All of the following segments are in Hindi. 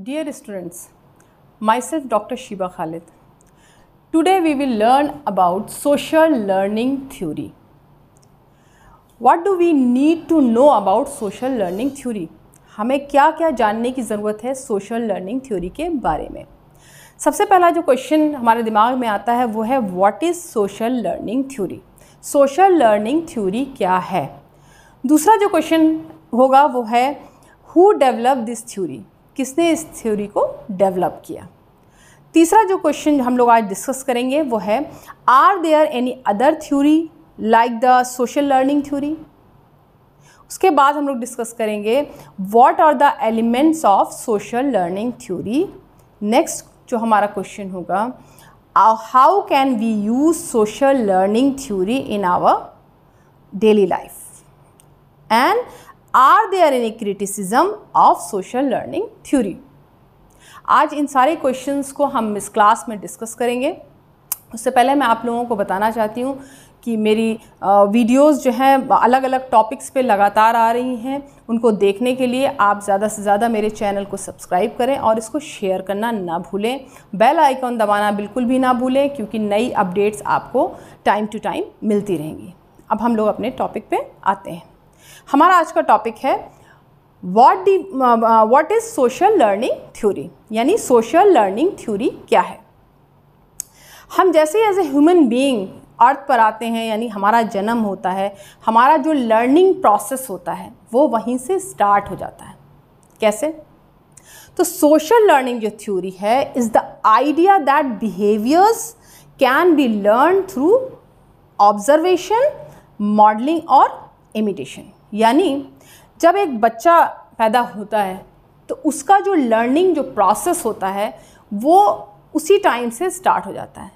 Dear students, myself Dr. Shiba Khalid. Today we will learn about social learning theory. What do we need to know about social learning theory? हमें क्या क्या जानने की ज़रूरत है सोशल लर्निंग थ्योरी के बारे में सबसे पहला जो क्वेश्चन हमारे दिमाग में आता है वो है what is social learning theory social learning theory क्या है दूसरा जो क्वेश्चन होगा वो है हु डेवलप दिस थ्योरी किसने इस थ्योरी को डेवलप किया तीसरा जो क्वेश्चन हम लोग आज डिस्कस करेंगे वो है are there any other theory like the social learning theory उसके बाद हम लोग डिस्कस करेंगे what are the elements of social learning theory next जो हमारा क्वेश्चन होगा how can we use social learning theory in our daily life and are are any criticism of social learning theory आज इन सारे क्वेश्चंस को हम इस क्लास में डिस्कस करेंगे उससे पहले मैं आप लोगों को बताना चाहती हूँ कि मेरी वीडियोस जो हैं अलग अलग टॉपिक्स पे लगातार आ रही हैं उनको देखने के लिए आप ज़्यादा से ज़्यादा मेरे चैनल को सब्सक्राइब करें और इसको शेयर करना ना भूलें बेल आइकॉन दबाना बिल्कुल भी ना भूलें क्योंकि नई अपडेट्स आपको टाइम टू टाइम मिलती रहेंगी अब हम लोग अपने टॉपिक पे आते हैं हमारा आज का टॉपिक है what the what is social learning theory यानी सोशल लर्निंग थ्योरी क्या है हम जैसे as a human being earth पर आते हैं यानी हमारा जन्म होता है हमारा जो लर्निंग प्रोसेस होता है वो वहीं से स्टार्ट हो जाता है कैसे तो सोशल लर्निंग जो थ्योरी है is the idea that behaviours can be learn through observation modelling और इमिटेशन यानी जब एक बच्चा पैदा होता है तो उसका जो लर्निंग जो प्रोसेस होता है वो उसी टाइम से स्टार्ट हो जाता है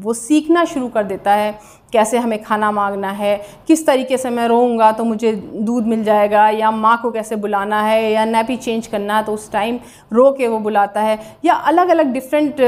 वो सीखना शुरू कर देता है कैसे हमें खाना मांगना है किस तरीके से मैं रोऊंगा तो मुझे दूध मिल जाएगा या माँ को कैसे बुलाना है या नैपी चेंज करना है तो उस टाइम रो के वो बुलाता है या अलग अलग डिफरेंट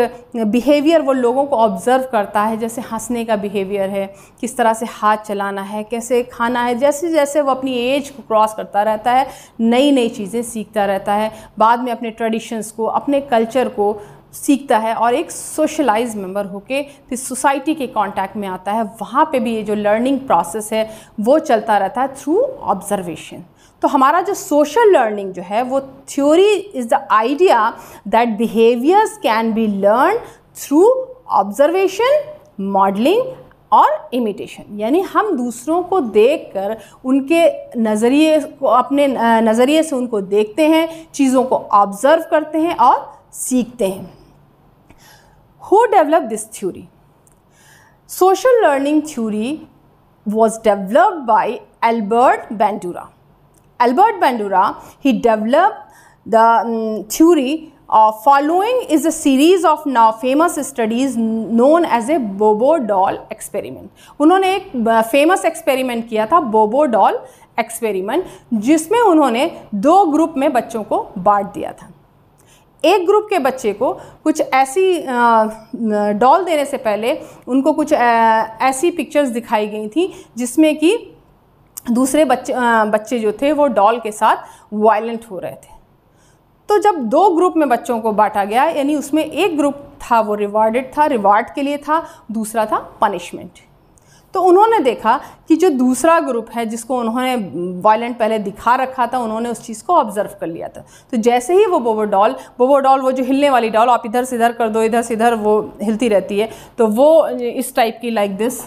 बिहेवियर वो लोगों को ऑब्ज़र्व करता है जैसे हंसने का बिहेवियर है किस तरह से हाथ चलाना है कैसे खाना है जैसे जैसे वो अपनी एज को क्रॉस करता रहता है नई नई चीज़ें सीखता रहता है बाद में अपने ट्रेडिशंस को अपने कल्चर को सीखता है और एक सोशलाइज मेम्बर होके फिर सोसाइटी के कांटेक्ट में आता है वहाँ पे भी ये जो लर्निंग प्रोसेस है वो चलता रहता है थ्रू ऑब्जर्वेशन तो हमारा जो सोशल लर्निंग जो है वो theory is the idea that behaviours can be learn through observation modelling और इमिटेशन यानी हम दूसरों को देखकर उनके नज़रिए को अपने नज़रिए से उनको देखते हैं चीज़ों को ऑब्ज़र्व करते हैं और सीखते हैं Who developed this theory? Social learning theory was developed by Albert Bandura. Albert Bandura, he developed the um, theory of following is a series of now famous studies known as a bobo doll experiment. unhone ek famous experiment kiya tha bobo doll experiment, jisme unhone do group mein bachchon ko baant diya tha एक ग्रुप के बच्चे को कुछ ऐसी डॉल देने से पहले उनको कुछ ऐसी पिक्चर्स दिखाई गई थी जिसमें कि दूसरे बच्चे बच्चे जो थे वो डॉल के साथ वायलेंट हो रहे थे तो जब दो ग्रुप में बच्चों को बांटा गया यानी उसमें एक ग्रुप था वो रिवार्डेड था रिवार्ड के लिए था दूसरा था पनिशमेंट तो उन्होंने देखा कि जो दूसरा ग्रुप है जिसको उन्होंने वायलेंट पहले दिखा रखा था उन्होंने उस चीज़ को ऑब्जर्व कर लिया था तो जैसे ही वो बोबो डॉल बोबो डॉल वो जो हिलने वाली डॉल आप इधर से इधर कर दो इधर से इधर वो हिलती रहती है तो वो इस टाइप की लाइक दिस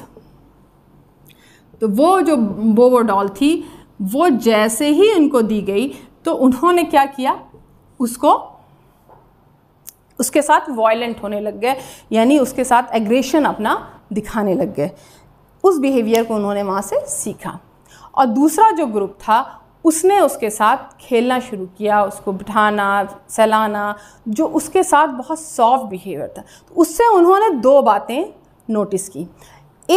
तो वो जो बोबो डॉल थी वो जैसे ही इनको दी गई तो उन्होंने क्या किया उसको उसके साथ वायलेंट होने लग गए यानी उसके साथ एग्रेशन अपना दिखाने लग गए उस बिहेवियर को उन्होंने वहाँ से सीखा और दूसरा जो ग्रुप था उसने उसके साथ खेलना शुरू किया उसको बिठाना सहलाना जो उसके साथ बहुत सॉफ्ट बिहेवियर था तो उससे उन्होंने दो बातें नोटिस की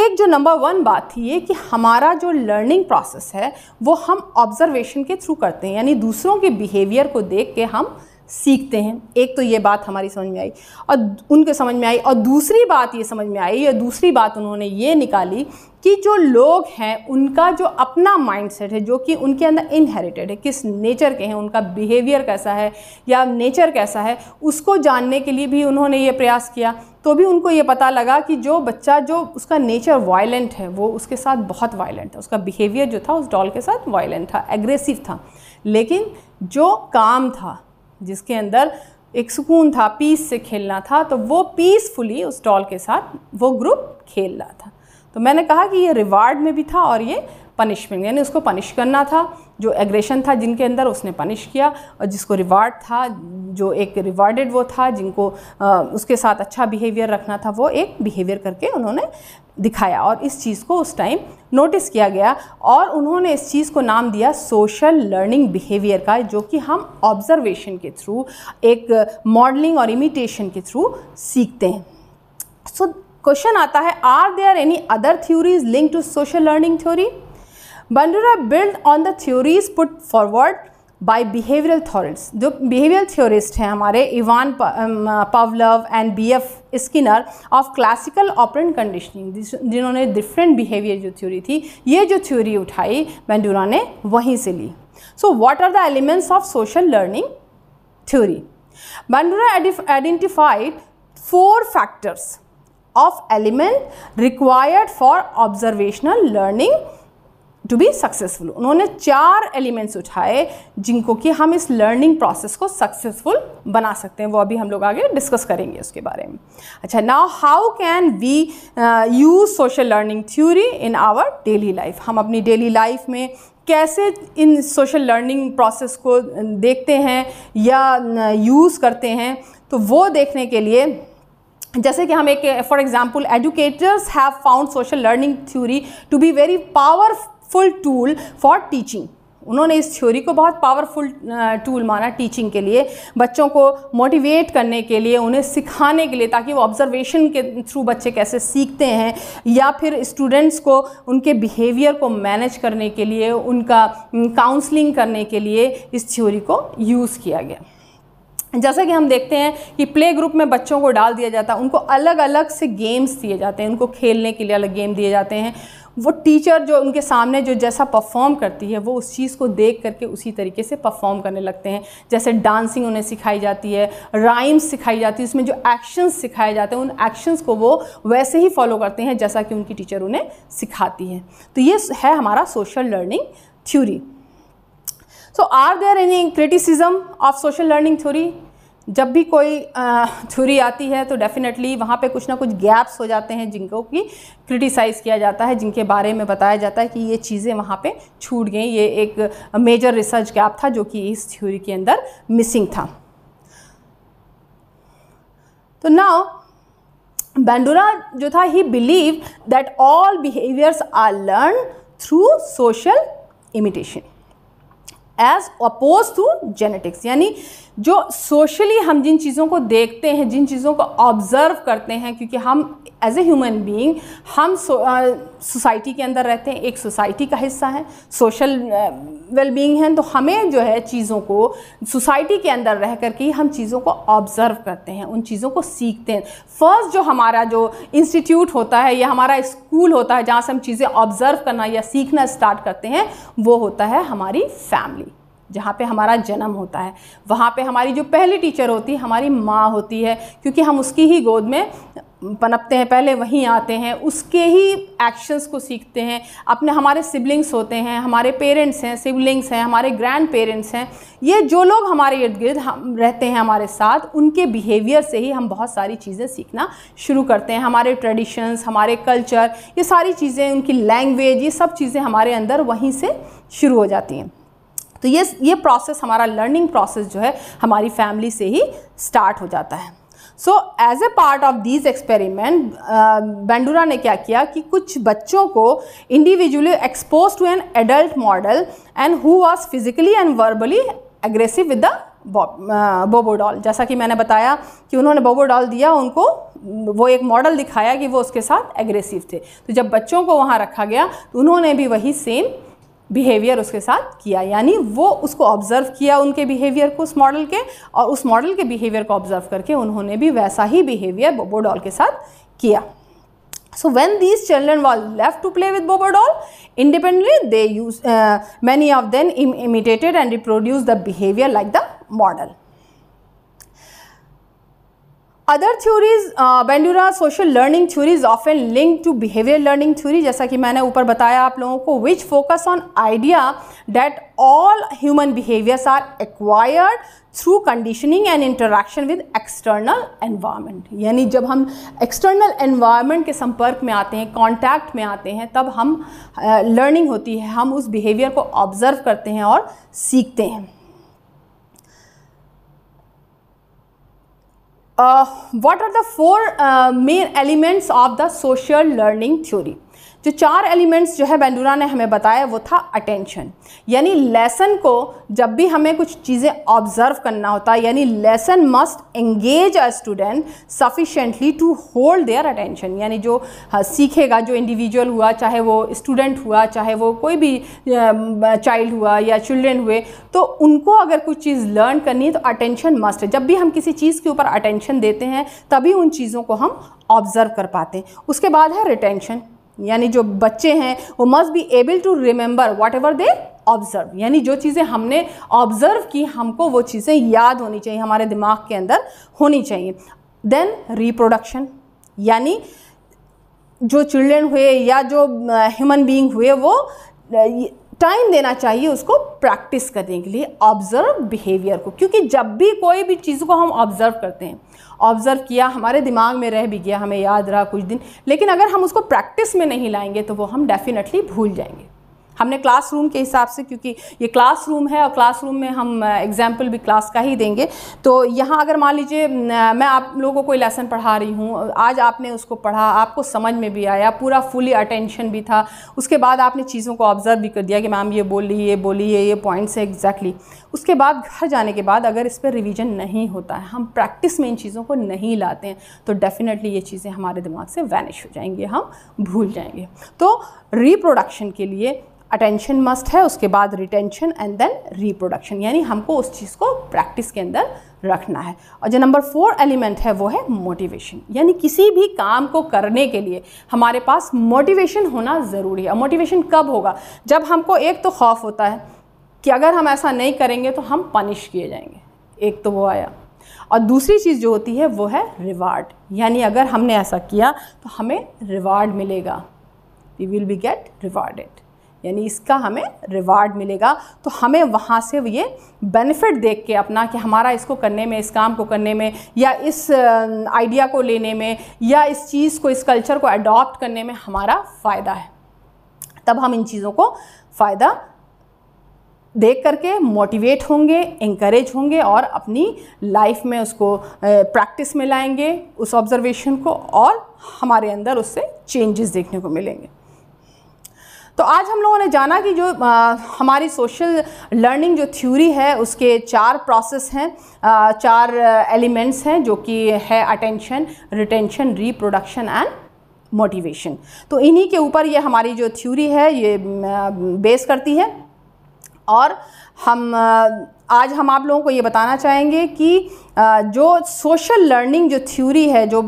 एक जो नंबर वन बात थी ये कि हमारा जो लर्निंग प्रोसेस है वो हम ऑब्जर्वेशन के थ्रू करते हैं यानी दूसरों के बिहेवियर को देख के हम सीखते हैं एक तो ये बात हमारी समझ में आई और उनके समझ में आई और दूसरी बात ये समझ में आई या दूसरी बात उन्होंने ये निकाली कि जो लोग हैं उनका जो अपना माइंडसेट है जो कि उनके अंदर इनहेरिटेड है किस नेचर के हैं उनका बिहेवियर कैसा है या नेचर कैसा है उसको जानने के लिए भी उन्होंने ये प्रयास किया तो भी उनको ये पता लगा कि जो बच्चा जो उसका नेचर वायलेंट है वो उसके साथ बहुत वायलेंट था उसका बिहेवियर जो था उस डॉल के साथ वायलेंट था एग्रेसिव था लेकिन जो काम था जिसके अंदर एक सुकून था पीस से खेलना था तो वो पीसफुली उस डॉल के साथ वो ग्रुप खेल रहा था तो मैंने कहा कि ये रिवार्ड में भी था और ये पनिशमेंट यानी उसको पनिश करना था जो एग्रेशन था जिनके अंदर उसने पनिश किया और जिसको रिवार्ड था जो एक रिवार्डेड वो था जिनको आ, उसके साथ अच्छा बिहेवियर रखना था वो एक बिहेवियर करके उन्होंने दिखाया और इस चीज़ को उस टाइम नोटिस किया गया और उन्होंने इस चीज़ को नाम दिया सोशल लर्निंग बिहेवियर का जो कि हम ऑब्जर्वेशन के थ्रू एक मॉडलिंग और इमिटेशन के थ्रू सीखते हैं सो so, क्वेश्चन आता है are there any other theories link to social learning theory Bandura built on the theories put forward by behavioral theorists. the behavioral theorists हैं हमारे Ivan um, Pavlov and B.F. Skinner of classical operant conditioning जिन्होंने different behavior जो theory थी ये जो theory उठाई Bandura ने वहीं से ली. So what are the elements of social learning theory? Bandura identified four factors of element required for observational learning to be successful उन्होंने चार एलिमेंट्स उठाए जिनको कि हम इस लर्निंग प्रोसेस को सक्सेसफुल बना सकते हैं वो अभी हम लोग आगे डिस्कस करेंगे उसके बारे में अच्छा now how can we use social learning theory in our daily life हम अपनी डेली लाइफ में कैसे इन सोशल लर्निंग प्रोसेस को uh, देखते हैं या यूज़ uh, करते हैं तो वो देखने के लिए जैसे कि हम एक for example educators have found social learning theory to be very power powerful tool for teaching उन्होंने इस थ्योरी को बहुत पावरफुल टूल माना टीचिंग के लिए बच्चों को मोटिवेट करने के लिए उन्हें सिखाने के लिए ताकि वो ऑब्जर्वेशन के थ्रू बच्चे कैसे सीखते हैं या फिर स्टूडेंट्स को उनके बिहेवियर को मैनेज करने के लिए उनका काउंसलिंग करने के लिए इस थ्योरी को यूज़ किया गया जैसा कि हम देखते हैं कि प्ले ग्रुप में बच्चों को डाल दिया जाता है उनको अलग अलग से गेम्स दिए जाते हैं उनको खेलने के लिए अलग गेम दिए जाते हैं वो टीचर जो उनके सामने जो जैसा परफॉर्म करती है वो उस चीज़ को देख करके उसी तरीके से परफॉर्म करने लगते हैं जैसे डांसिंग उन्हें सिखाई जाती है राइम्स सिखाई जाती है उसमें जो एक्शंस सिखाए जाते हैं उन एक्शंस को वो वैसे ही फॉलो करते हैं जैसा कि उनकी टीचर उन्हें सिखाती है तो ये है हमारा social learning theory so are there any criticism of social learning theory जब भी कोई छुरी आती है तो डेफ़िनेटली वहाँ पे कुछ ना कुछ गैप्स हो जाते हैं जिनको कि क्रिटिसाइज़ किया जाता है जिनके बारे में बताया जाता है कि ये चीज़ें वहाँ पे छूट गई ये एक मेजर रिसर्च गैप था जो कि इस थ्योरी के अंदर मिसिंग था तो नाउ बेंडुरा जो था he believe that all behaviours are learn through social imitation as oppose to genetics यानी जो सोशली हम जिन चीज़ों को देखते हैं जिन चीज़ों को ऑब्ज़र्व करते हैं क्योंकि हम एज ए ह्यूमन बीइंग हम सोसाइटी uh, के अंदर रहते हैं एक सोसाइटी का हिस्सा है सोशल वेलबींग हैं तो हमें जो है चीज़ों को सोसाइटी के अंदर रह करके ही हम चीज़ों को ऑब्ज़र्व करते हैं उन चीज़ों को सीखते हैं फर्स्ट जो हमारा जो इंस्टीट्यूट होता है या हमारा स्कूल होता है जहाँ से हम चीज़ें ऑब्ज़र्व करना या सीखना स्टार्ट करते हैं वो होता है हमारी फैमिली जहाँ पे हमारा जन्म होता है वहाँ पे हमारी जो पहली टीचर होती है हमारी माँ होती है क्योंकि हम उसकी ही गोद में पनपते हैं पहले वहीं आते हैं उसके ही एक्शंस को सीखते हैं अपने हमारे सिबलिंग्स होते हैं हमारे पेरेंट्स हैं सिबलिंग्स हैं हमारे ग्रैंड पेरेंट्स हैं ये जो लोग हमारे इर्द गिर्द हम रहते हैं हमारे साथ उनके बिहेवियर से ही हम बहुत सारी चीज़ें सीखना शुरू करते हैं हमारे ट्रेडिशंस हमारे कल्चर ये सारी चीज़ें उनकी लैंग्वेज ये सब चीज़ें हमारे अंदर वहीं से शुरू हो जाती हैं तो ये ये प्रोसेस हमारा लर्निंग प्रोसेस जो है हमारी फैमिली से ही स्टार्ट हो जाता है so as a part of these experiment Bandura ने क्या किया कि कुछ बच्चों को individually expose to an adult model and who was physically and verbally aggressive with the Bobo doll जैसा कि मैंने बताया कि उन्होंने बोबोडॉल दिया उनको वो एक मॉडल दिखाया कि वो उसके साथ एग्रेसिव थे तो जब बच्चों को वहाँ रखा गया तो उन्होंने भी वही सेम बिहेवियर उसके साथ किया यानी वो उसको ऑब्जर्व किया उनके बिहेवियर को उस मॉडल के और उस मॉडल के बिहेवियर को ऑब्जर्व करके उन्होंने भी वैसा ही बिहेवियर बोबोडॉल के साथ किया so when these children were left to play with Bobo doll independently they use many of them imitated and reproduce the behaviour like the model other theories Bandura social learning theories of an link to behaviour learning theory जैसा कि मैंने ऊपर बताया आप लोगों को which focus on idea that all human behaviours are acquired through conditioning and interaction with external environment यानी जब हम एक्सटर्नल एनवायरमेंट के संपर्क में आते हैं कॉन्टैक्ट में आते हैं तब हम लर्निंग uh, होती है हम उस बिहेवियर को ऑब्जर्व करते हैं और सीखते हैं Uh, what are the four uh, main elements of the social learning theory? जो चार एलिमेंट्स जो है बेंडूरा ने हमें बताया वो था अटेंशन यानी लेसन को जब भी हमें कुछ चीज़ें ऑब्जर्व करना होता है यानी lesson must engage a student sufficiently to hold their attention यानी जो हाँ, सीखेगा जो इंडिविजुअल हुआ चाहे वो स्टूडेंट हुआ चाहे वो कोई भी चाइल्ड हुआ या चिल्ड्रेन हुए तो उनको अगर कुछ चीज़ लर्न करनी है तो अटेंशन मस्ट है जब भी हम किसी चीज़ के ऊपर अटेंशन देते हैं तभी उन चीज़ों को हम ऑब्ज़र्व कर पाते हैं उसके बाद है रिटेंशन यानी जो बच्चे हैं वो must be able to remember whatever they observe यानी जो चीज़ें हमने ऑब्जर्व की हमको वो चीज़ें याद होनी चाहिए हमारे दिमाग के अंदर होनी चाहिए देन रिप्रोडक्शन यानी जो चिल्ड्रन हुए या जो ह्यूमन बीइंग हुए वो टाइम देना चाहिए उसको प्रैक्टिस करने के लिए ऑब्जर्व बिहेवियर को क्योंकि जब भी कोई भी चीज़ को हम ऑब्ज़र्व करते हैं ऑब्ज़र्व किया हमारे दिमाग में रह भी गया हमें याद रहा कुछ दिन लेकिन अगर हम उसको प्रैक्टिस में नहीं लाएंगे तो वो हम डेफिनेटली भूल जाएंगे हमने क्लासरूम के हिसाब से क्योंकि ये क्लासरूम है और क्लासरूम में हम एग्जाम्पल uh, भी क्लास का ही देंगे तो यहाँ अगर मान लीजिए uh, मैं आप लोगों को लेसन पढ़ा रही हूँ आज आपने उसको पढ़ा आपको समझ में भी आया पूरा फुली अटेंशन भी था उसके बाद आपने चीज़ों को ऑब्ज़र्व भी कर दिया कि मैम ये बोली ये बोली ये ये पॉइंट्स है एग्जैक्टली उसके बाद घर जाने के बाद अगर इस पर रिविज़न नहीं होता है हम प्रैक्टिस में इन चीज़ों को नहीं लाते हैं तो डेफ़िनेटली ये चीज़ें हमारे दिमाग से वैनिश हो जाएंगी हम भूल जाएंगे तो रिप्रोडक्शन के लिए अटेंशन मस्ट है उसके बाद रिटेंशन एंड देन रिप्रोडक्शन यानी हमको उस चीज़ को प्रैक्टिस के अंदर रखना है और जो नंबर फोर एलिमेंट है वो है मोटिवेशन यानी किसी भी काम को करने के लिए हमारे पास मोटिवेशन होना ज़रूरी है मोटिवेशन कब होगा जब हमको एक तो खौफ होता है कि अगर हम ऐसा नहीं करेंगे तो हम पनिश किए जाएंगे एक तो वो आया और दूसरी चीज़ जो होती है वो है रिवार्ड यानी अगर हमने ऐसा किया तो हमें रिवार्ड मिलेगा we will be get rewarded यानी इसका हमें रिवार्ड मिलेगा तो हमें वहाँ से ये बेनिफिट देख के अपना कि हमारा इसको करने में इस काम को करने में या इस आइडिया को लेने में या इस चीज़ को इस कल्चर को अडॉप्ट करने में हमारा फ़ायदा है तब हम इन चीज़ों को फ़ायदा देख करके मोटिवेट होंगे इंकरेज होंगे और अपनी लाइफ में उसको प्रैक्टिस में लाएंगे उस ऑब्जर्वेशन को और हमारे अंदर उससे चेंजेस देखने को मिलेंगे तो आज हम लोगों ने जाना कि जो आ, हमारी सोशल लर्निंग जो थ्योरी है उसके चार प्रोसेस हैं चार एलिमेंट्स हैं जो कि है attention retention reproduction and motivation तो इन्हीं के ऊपर ये हमारी जो थ्योरी है ये बेस करती है और हम आज हम आप लोगों को ये बताना चाहेंगे कि जो सोशल लर्निंग जो थ्योरी है जो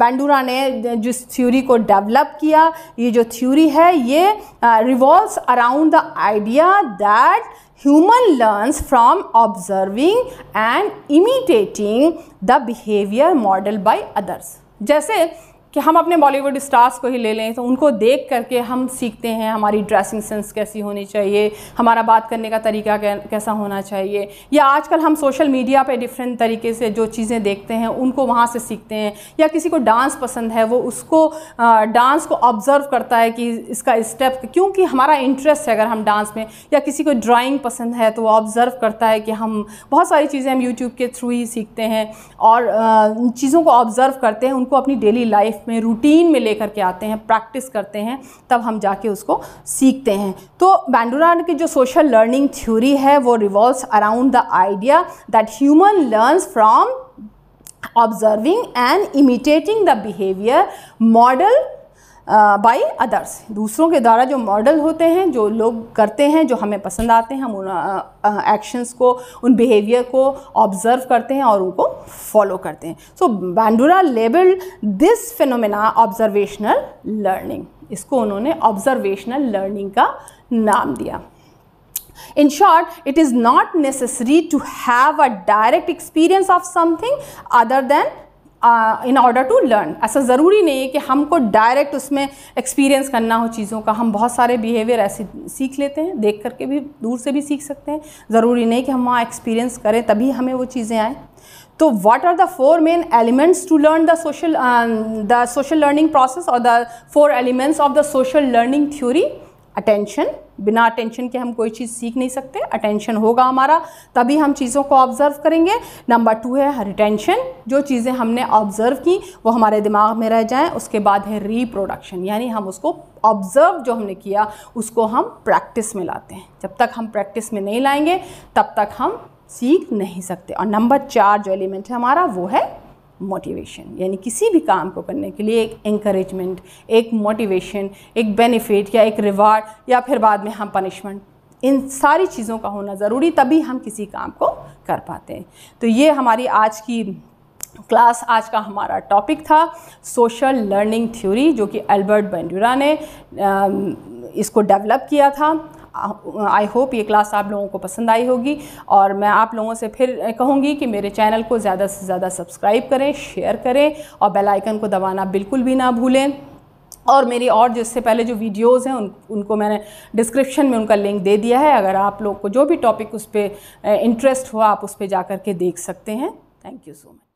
बैंडूरा ने जिस थ्योरी को डेवलप किया ये जो थ्योरी है ये revolves around the idea that human learns from observing and imitating the behaviour model by others जैसे कि हम अपने बॉलीवुड स्टार्स को ही ले लें तो उनको देख करके हम सीखते हैं हमारी ड्रेसिंग सेंस कैसी होनी चाहिए हमारा बात करने का तरीका कैसा होना चाहिए या आजकल हम सोशल मीडिया पे डिफरेंट तरीके से जो चीज़ें देखते हैं उनको वहाँ से सीखते हैं या किसी को डांस पसंद है वो उसको डांस को ऑब्ज़र्व करता है कि इसका स्टेप क्योंकि हमारा इंटरेस्ट है अगर हम डांस में या किसी को ड्राइंग पसंद है तो वो ऑब्ज़र्व करता है कि हम बहुत सारी चीज़ें हम यूट्यूब के थ्रू ही सीखते हैं और चीज़ों को ऑब्ज़र्व करते हैं उनको अपनी डेली लाइफ लाइफ में रूटीन में लेकर के आते हैं प्रैक्टिस करते हैं तब हम जाके उसको सीखते हैं तो बैंडोरा की जो सोशल लर्निंग थ्योरी है वो revolves around the idea that human learn from observing and imitating the behaviour model by others दूसरों के द्वारा जो मॉडल होते हैं जो लोग करते हैं जो हमें पसंद आते हैं हम उन एक्शंस को उन बिहेवियर को ऑब्ज़र्व करते हैं और उनको फॉलो करते हैं so Bandura label this phenomena observational learning इसको उन्होंने ऑब्जर्वेशनल लर्निंग का नाम दिया In short, it is not necessary to have a direct experience of something other than in order to learn ऐसा ज़रूरी नहीं है कि हमको डायरेक्ट उसमें एक्सपीरियंस करना हो चीज़ों का हम बहुत सारे बिहेवियर ऐसे सीख लेते हैं देख करके भी दूर से भी सीख सकते हैं ज़रूरी नहीं कि हम वहाँ एक्सपीरियंस करें तभी हमें वो चीज़ें आएँ तो what are the four main elements to learn the social the social learning process और the four elements of the social learning theory attention बिना अटेंशन के हम कोई चीज़ सीख नहीं सकते अटेंशन होगा हमारा तभी हम चीज़ों को ऑब्जर्व करेंगे नंबर टू है रिटेंशन जो चीज़ें हमने ऑब्जर्व की वो हमारे दिमाग में रह जाएं उसके बाद है रिप्रोडक्शन यानी हम उसको ऑब्जर्व जो हमने किया उसको हम प्रैक्टिस में लाते हैं जब तक हम प्रैक्टिस में नहीं लाएंगे तब तक हम सीख नहीं सकते और नंबर चार जो एलिमेंट है हमारा वो है मोटिवेशन यानी किसी भी काम को करने के लिए एक इंकरेजमेंट एक मोटिवेशन एक बेनिफिट या एक रिवार्ड या फिर बाद में हम पनिशमेंट इन सारी चीज़ों का होना ज़रूरी तभी हम किसी काम को कर पाते हैं तो ये हमारी आज की क्लास आज का हमारा टॉपिक था सोशल लर्निंग थ्योरी जो कि अल्बर्ट बेंडूरा ने इसको डेवलप किया था आई होप ये क्लास आप लोगों को पसंद आई होगी और मैं आप लोगों से फिर कहूँगी कि मेरे चैनल को ज़्यादा से ज़्यादा सब्सक्राइब करें शेयर करें और बेल आइकन को दबाना बिल्कुल भी ना भूलें और मेरी और जिससे पहले जो वीडियोस हैं उन उनको मैंने डिस्क्रिप्शन में उनका लिंक दे दिया है अगर आप लोग को जो भी टॉपिक उस पर इंटरेस्ट हो आप उस पर जा कर के देख सकते हैं थैंक यू सो मच